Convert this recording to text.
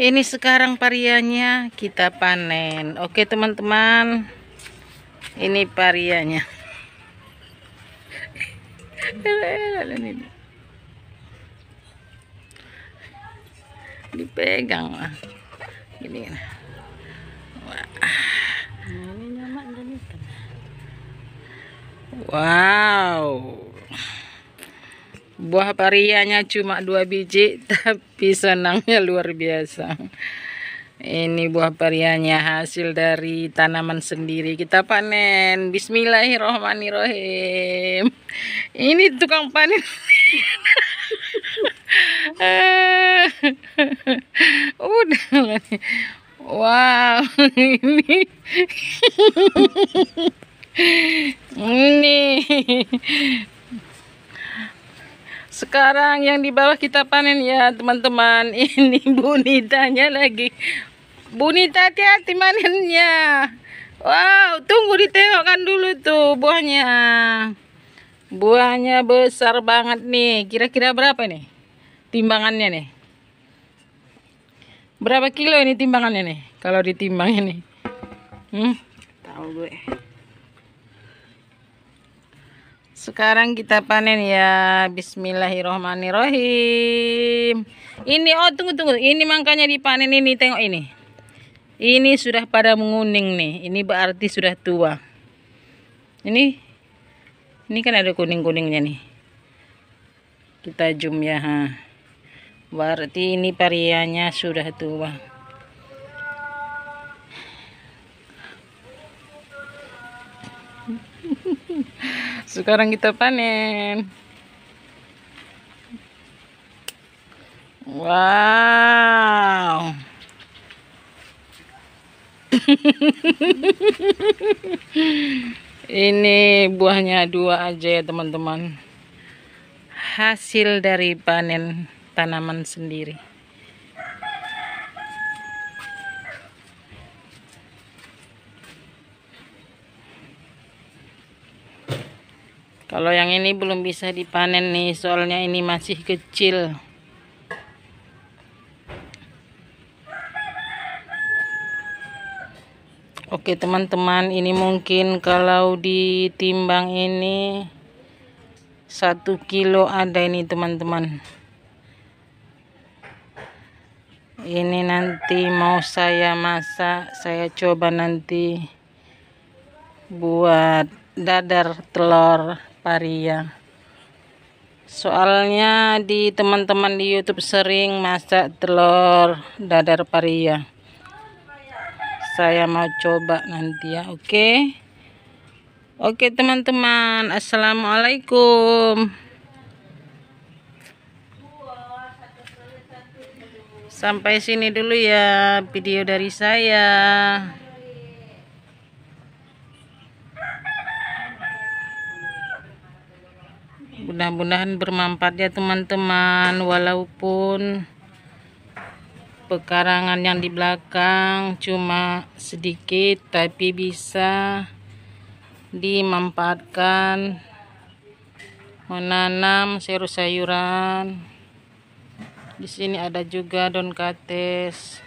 ini sekarang parianya kita panen oke teman-teman ini parianya dipegang lah gini wow buah parianya cuma dua biji tapi senangnya luar biasa ini buah parianya hasil dari tanaman sendiri kita panen bismillahirrohmanirrohim ini tukang panen udah wow ini ini sekarang yang di bawah kita panen ya teman-teman. Ini bunitanya lagi. Bunita hati-hati manennya. Wow, tunggu ditengokkan dulu tuh buahnya. Buahnya besar banget nih. Kira-kira berapa nih? Timbangannya nih. Berapa kilo ini timbangannya nih? Kalau ditimbang ini. Hmm, tahu gue. Sekarang kita panen ya. Bismillahirrohmanirrohim. Ini oh tunggu tunggu. Ini mangkanya dipanen ini tengok ini. Ini sudah pada menguning nih. Ini berarti sudah tua. Ini ini kan ada kuning-kuningnya nih. Kita zoom ya. Ha. Berarti ini parianya sudah tua. Sekarang kita panen. Wow. Ini buahnya dua aja ya teman-teman. Hasil dari panen tanaman sendiri. kalau yang ini belum bisa dipanen nih soalnya ini masih kecil Oke teman-teman ini mungkin kalau ditimbang ini satu kilo ada ini teman-teman ini nanti mau saya masak saya coba nanti buat dadar telur paria ya. soalnya di teman-teman di YouTube sering masak telur dadar paria ya. saya mau coba nanti ya oke okay? oke okay, teman-teman Assalamualaikum sampai sini dulu ya video dari saya mudah-mudahan bermanfaat ya teman-teman walaupun pekarangan yang di belakang cuma sedikit tapi bisa dimanfaatkan menanam sayur-sayuran di sini ada juga daun kates